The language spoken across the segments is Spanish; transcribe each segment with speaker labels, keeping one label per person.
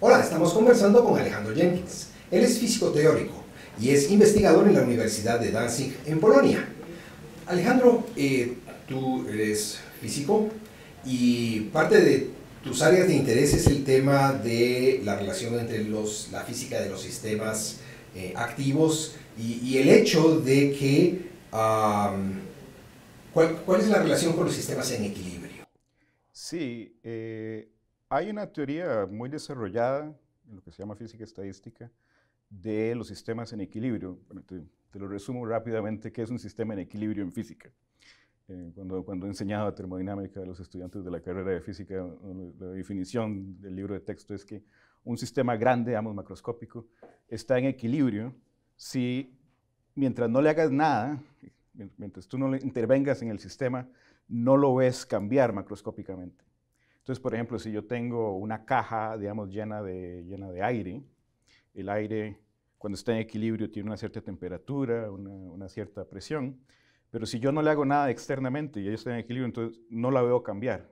Speaker 1: Hola, estamos conversando con Alejandro Jenkins. Él es físico teórico y es investigador en la Universidad de Danzig en Polonia. Alejandro, eh, tú eres físico y parte de tus áreas de interés es el tema de la relación entre la física de los sistemas eh, activos y, el hecho de que... ¿cuál, es la relación con los sistemas en equilibrio?
Speaker 2: Sí, eh, hay una teoría muy desarrollada, en lo que se llama física estadística, de los sistemas en equilibrio. te, lo resumo rápidamente, ¿qué es un sistema en equilibrio en física? eh, cuando, cuando, a termodinámica a los estudiantes de la carrera de física, eh, la definición del libro de texto es que un sistema grande, digamos macroscópico, está en equilibrio si mientras no le hagas nada, mientras tú no le intervengas en el sistema, no lo ves cambiar macroscópicamente. Entonces, por ejemplo, si yo tengo una caja, digamos, llena de, llena de aire, el aire cuando está en equilibrio tiene una cierta temperatura, una cierta presión, pero si yo no le hago nada externamente y ella está en equilibrio, entonces no la veo cambiar.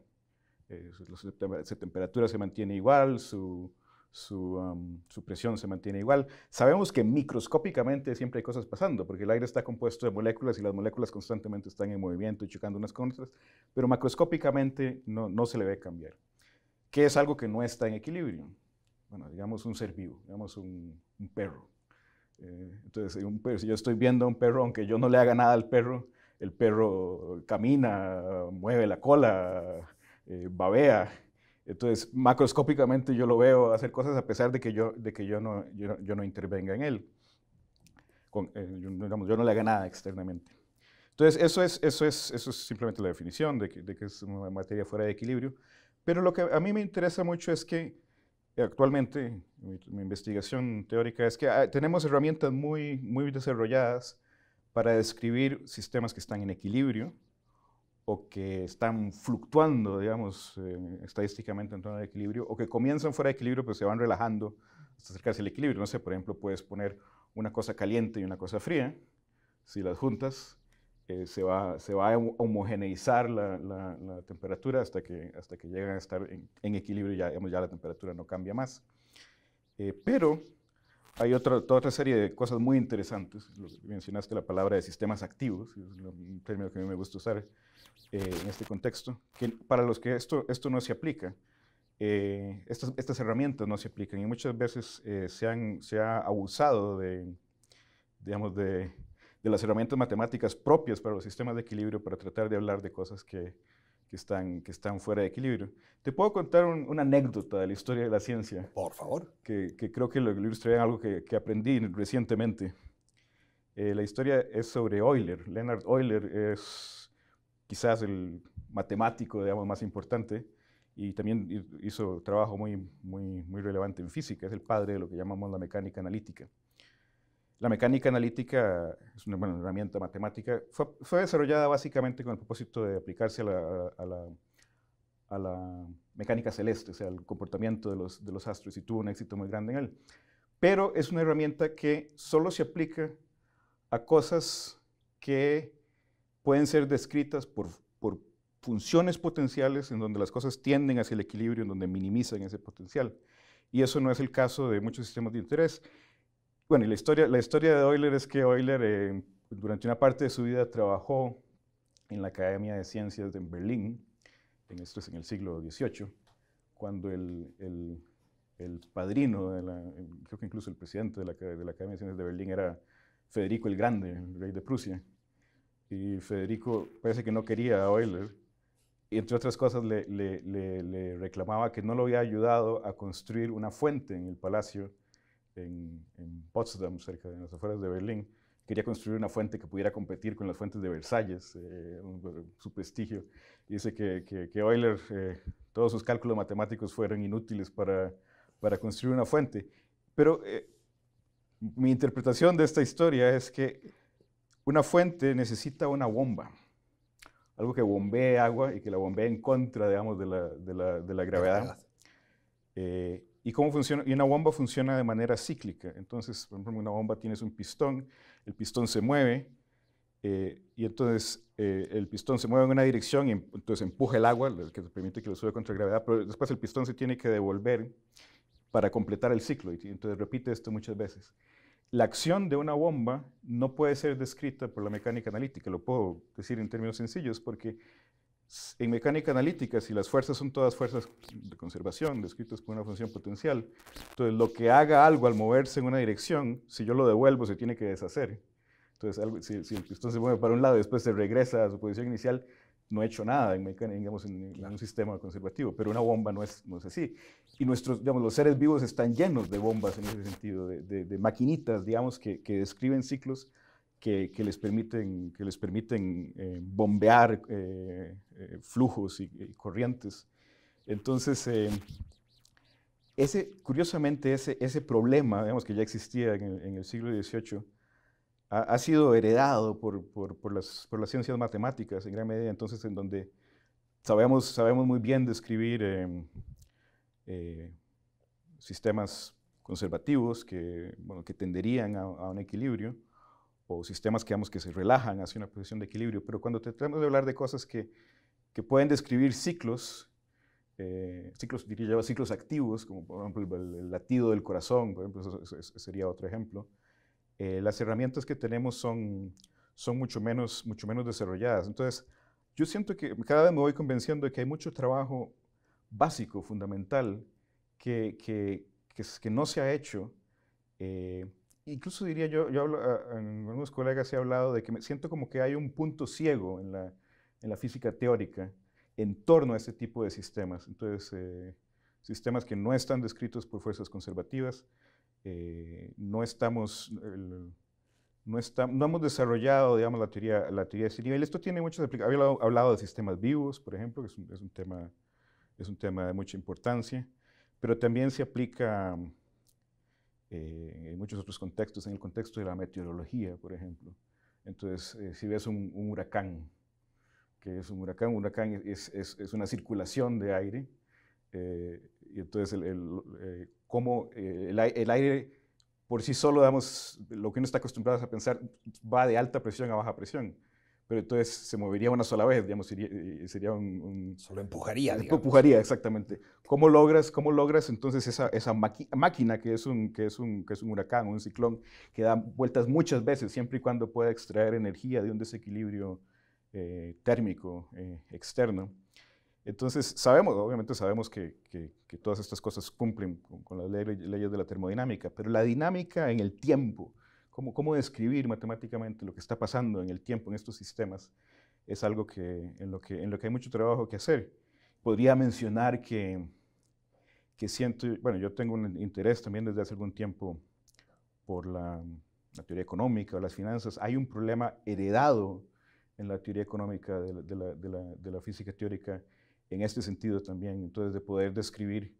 Speaker 2: Eh, su, temperatura se mantiene igual, um, su, presión se mantiene igual. Sabemos que microscópicamente siempre hay cosas pasando, porque el aire está compuesto de moléculas y las moléculas constantemente están en movimiento y chocando unas con otras, pero macroscópicamente no, se le ve cambiar. ¿Qué es algo que no está en equilibrio? Bueno, digamos un ser vivo, digamos un, perro. Eh, entonces, si yo estoy viendo a un perro, aunque yo no le haga nada al perro, el perro camina, mueve la cola, eh, babea. Entonces, macroscópicamente yo lo veo hacer cosas a pesar de que yo, de que yo, no, yo, no, intervenga en él. Eh, yo, no le haga nada externamente. Entonces, eso es, eso es, eso es simplemente la definición de que, es una materia fuera de equilibrio. Pero lo que a mí me interesa mucho es que actualmente mi, mi investigación teórica es que ah, tenemos herramientas muy, muy desarrolladas para describir sistemas que están en equilibrio o que están fluctuando, digamos, eh, estadísticamente en torno al equilibrio, o que comienzan fuera de equilibrio pero se van relajando hasta acercarse al equilibrio. No sé, por ejemplo, puedes poner una cosa caliente y una cosa fría, si las juntas, eh, se, va, se va a homogeneizar la, temperatura hasta que, hasta que llegan a estar en, equilibrio, ya, digamos, ya la temperatura no cambia más. Eh, pero hay otra, toda otra serie de cosas muy interesantes. mencionaste la palabra de sistemas activos, es un término que a mí me gusta usar eh, en este contexto, que para los que esto, esto no se aplica, eh, estas, herramientas no se aplican y muchas veces eh, se, se ha abusado de, digamos, de las herramientas matemáticas propias para los sistemas de equilibrio para tratar de hablar de cosas que, que están, que están fuera de equilibrio. Te puedo contar una anécdota de la historia de la ciencia. Por favor. Que, que creo que lo, ilustra ilustra algo que, que, aprendí recientemente. Eh, la historia es sobre Euler. Leonard Euler es quizás el matemático, digamos, más importante y también hizo trabajo muy, muy, muy relevante en física. Es el padre de lo que llamamos la mecánica analítica. La mecánica analítica es una herramienta matemática. Fue, desarrollada básicamente con el propósito de aplicarse a la, mecánica celeste, o sea, al comportamiento de los, astros, y tuvo un éxito muy grande en él. Pero es una herramienta que solo se aplica a cosas que pueden ser descritas por, por funciones potenciales en donde las cosas tienden hacia el equilibrio, en donde minimizan ese potencial. Y eso no es el caso de muchos sistemas de interés bueno, la historia, la historia de Euler es que Euler eh, durante una parte de su vida trabajó en la Academia de Ciencias de Berlín, en, esto es en el siglo XVIII, cuando el, padrino, de creo que incluso el presidente de la, Academia de Ciencias de Berlín era Federico el Grande, rey de Prusia. Y Federico parece que no quería a Euler, y entre otras cosas le reclamaba que no lo había ayudado a construir una fuente en el palacio en, Potsdam, cerca de las afueras de Berlín, quería construir una fuente que pudiera competir con las fuentes de Versalles, eh, un, su prestigio. dice que, que, Euler, eh, todos sus cálculos matemáticos fueron inútiles para, para construir una fuente. Pero eh, mi interpretación de esta historia es que una fuente necesita una bomba, algo que bombee agua y que la bombee en contra, digamos, de la, de la, de la gravedad. ¿Y cómo funciona? Y una bomba funciona de manera cíclica. Entonces, por ejemplo, una bomba tienes un pistón, el pistón se mueve, eh, y entonces eh, el pistón se mueve en una dirección y em, entonces empuja el agua, lo que permite que lo sube contra gravedad, pero después el pistón se tiene que devolver para completar el ciclo. Y entonces repite esto muchas veces. La acción de una bomba no puede ser descrita por la mecánica analítica, lo puedo decir en términos sencillos, porque en mecánica analítica, si las fuerzas son todas fuerzas de conservación descritas por una función potencial, entonces lo que haga algo al moverse en una dirección, si yo lo devuelvo, se tiene que deshacer. Entonces, si, el pistón se mueve para un lado y después se regresa a su posición inicial, no he hecho nada en, en, un sistema conservativo, pero una bomba no es, así. Y nuestros, digamos, los seres vivos están llenos de bombas en ese sentido, de, maquinitas, digamos, que describen ciclos que, les permiten, que les permiten eh, bombear eh, eh, flujos y, corrientes. Entonces, ese, curiosamente, ese, ese problema, digamos, que ya existía en el, siglo XVIII, ha, sido heredado por, por, las, por, las, ciencias matemáticas en gran medida, entonces en donde sabemos, muy bien describir em, sistemas conservativos que, bueno, que tenderían a, un equilibrio, o sistemas que, que se relajan hacia una posición de equilibrio, pero cuando tratamos de hablar de cosas que, que pueden describir ciclos, eh, ciclos, diría ciclos activos, como por ejemplo el, latido del corazón, por ejemplo, sería otro ejemplo, eh, las herramientas que tenemos son, son mucho, menos, mucho menos desarrolladas. Entonces, yo siento que cada vez me voy convenciendo de que hay mucho trabajo básico, fundamental, que, que, que, no se ha hecho. Eh, incluso diría yo, yo ah, algunos colegas he hablado de que siento como que hay un punto ciego en la, física teórica en torno a ese tipo de sistemas. Entonces, eh, sistemas que no están descritos por fuerzas conservativas, eh, no estamos... no, hemos desarrollado, digamos, la teoría, la teoría de ese nivel. Esto tiene muchas aplicaciones. Había hablado, de sistemas vivos, por ejemplo, que es un, es un tema, es un tema de mucha importancia, pero también se aplica eh, en muchos otros contextos, en el contexto de la meteorología, por ejemplo. Entonces, eh, si ves un, huracán, que es un huracán, un huracán es, es, una circulación de aire, eh, y entonces el, el cómo el, aire por sí solo, damos lo que uno está acostumbrado a pensar, va de alta presión a baja presión pero entonces se movería una sola vez, digamos, sería, eh, sería un, Solo empujaría, Empujaría, exactamente. ¿Cómo logras, cómo logras entonces esa, máquina que es, un, que, es un, que es un huracán, un ciclón, que da vueltas muchas veces, siempre y cuando pueda extraer energía de un desequilibrio eh, térmico eh, externo? Entonces, sabemos, obviamente sabemos que, todas estas cosas cumplen con, las leyes de la termodinámica, pero la dinámica en el tiempo, cómo, describir matemáticamente lo que está pasando en el tiempo en estos sistemas es algo que, en, lo que, en lo que hay mucho trabajo que hacer. Podría mencionar que, que siento, bueno, yo tengo un interés también desde hace algún tiempo por la, teoría económica o las finanzas. Hay un problema heredado en la teoría económica de la, de la, física teórica en este sentido también, entonces de poder describir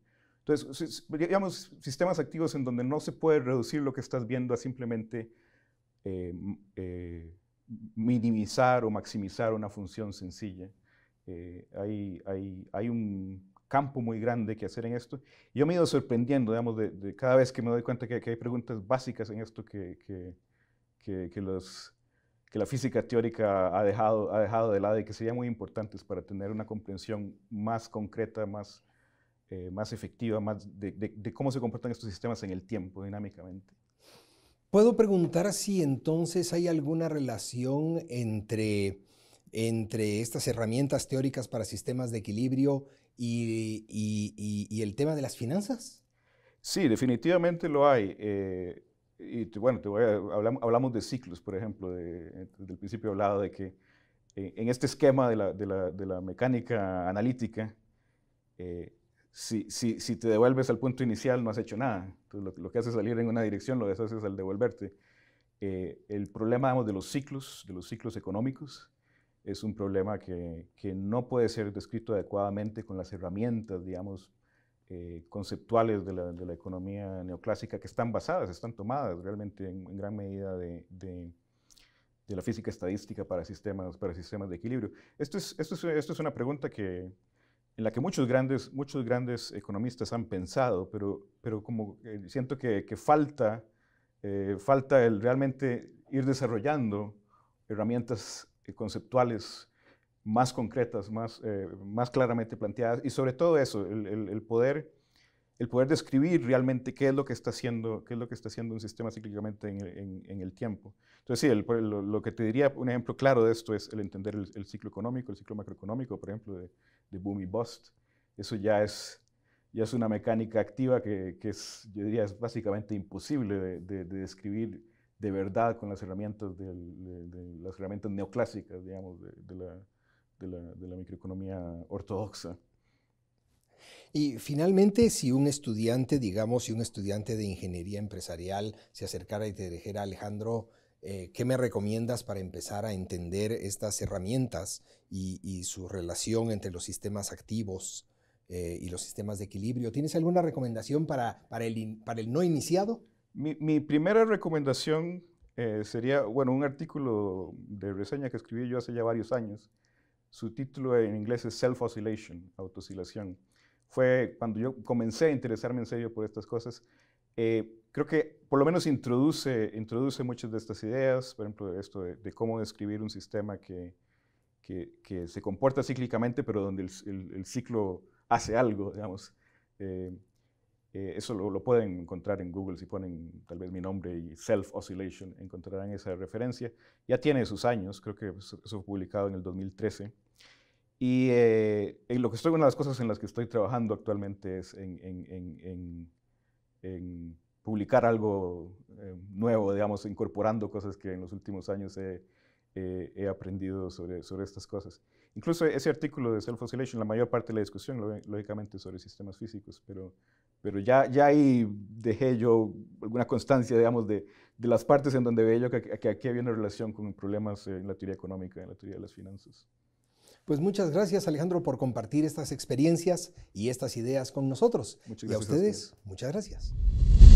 Speaker 2: entonces, pues, digamos, sistemas activos en donde no se puede reducir lo que estás viendo a simplemente eh, eh, minimizar o maximizar una función sencilla. Eh, hay, un campo muy grande que hacer en esto. Yo me he ido sorprendiendo, digamos, de, cada vez que me doy cuenta que, que hay preguntas básicas en esto que, que, que, los, que la física teórica ha dejado, ha dejado de lado y que serían muy importantes para tener una comprensión más concreta, más eh, más efectiva, más de, cómo se comportan estos sistemas en el tiempo dinámicamente. Puedo preguntar
Speaker 1: si entonces hay alguna relación entre, entre estas herramientas teóricas para sistemas de equilibrio y, y, el tema de las
Speaker 2: finanzas. Sí, definitivamente lo hay. Eh, y bueno, hablamos, hablamos, de ciclos, por ejemplo, del el principio he hablado de que eh, en este esquema de la, de la, de la mecánica analítica, si, te devuelves al punto inicial, no has hecho nada. lo, que hace salir en una dirección, lo deshaces al devolverte. Eh, el problema de los ciclos, de los ciclos económicos, es un problema que, no puede ser descrito adecuadamente con las herramientas, digamos, eh, conceptuales de la, economía neoclásica que están basadas, están tomadas realmente en, gran medida de, la física estadística para sistemas, para sistemas de equilibrio. Esto es, esto esto es una pregunta que, en la que muchos grandes, muchos grandes economistas han pensado, pero, pero como eh, siento que, falta, eh, falta el realmente ir desarrollando herramientas eh, conceptuales más concretas, más, más claramente planteadas, y sobre todo eso, el, el, poder, el poder describir realmente qué es lo que está haciendo, qué es lo que está haciendo un sistema cíclicamente en, el tiempo. Entonces, sí, lo, que te diría, un ejemplo claro de esto es el entender el, el ciclo económico, el ciclo macroeconómico, por ejemplo, de, de boom y bust. Eso ya es, ya es una mecánica activa que, que es, yo diría es básicamente imposible de, de, describir de verdad con las herramientas, de, las herramientas neoclásicas, digamos, de, de la, la, microeconomía ortodoxa. Y finalmente, si un
Speaker 1: estudiante, digamos, si un estudiante de ingeniería empresarial se acercara y te dijera, Alejandro, eh, ¿qué me recomiendas para empezar a entender estas herramientas y, su relación entre los sistemas activos eh, y los sistemas de equilibrio? ¿Tienes alguna
Speaker 2: recomendación para, para, el, no iniciado? Mi, primera recomendación eh, sería, bueno, un artículo de reseña que escribí yo hace ya varios años. Su título en inglés es Self-Oscillation, autooscilación fue cuando yo comencé a interesarme en serio por estas cosas. Eh, creo que por lo menos introduce, introduce muchas de estas ideas, por ejemplo, esto de, cómo describir un sistema que, que, se comporta cíclicamente, pero donde el, el, ciclo hace algo, digamos. Eh, eh, eso lo, lo, pueden encontrar en Google si ponen tal vez mi nombre y self-oscillation, encontrarán esa referencia. Ya tiene sus años, creo que eso fue publicado en el 2013. Y eh, en lo que estoy, una de las cosas en las que estoy trabajando actualmente es en, publicar algo eh, nuevo, digamos, incorporando cosas que en los últimos años he, eh, aprendido sobre, estas cosas. Incluso ese artículo de Self-Oscillation, la mayor parte de la discusión, lógicamente, sobre sistemas físicos, pero, ya, ahí dejé yo alguna constancia, digamos, de, las partes en donde veo yo que, que, aquí había una relación con problemas en la teoría económica, en la teoría de las finanzas.
Speaker 1: Pues muchas gracias Alejandro por compartir estas experiencias y estas ideas con nosotros. Muchas gracias. Y a ustedes, muchas gracias.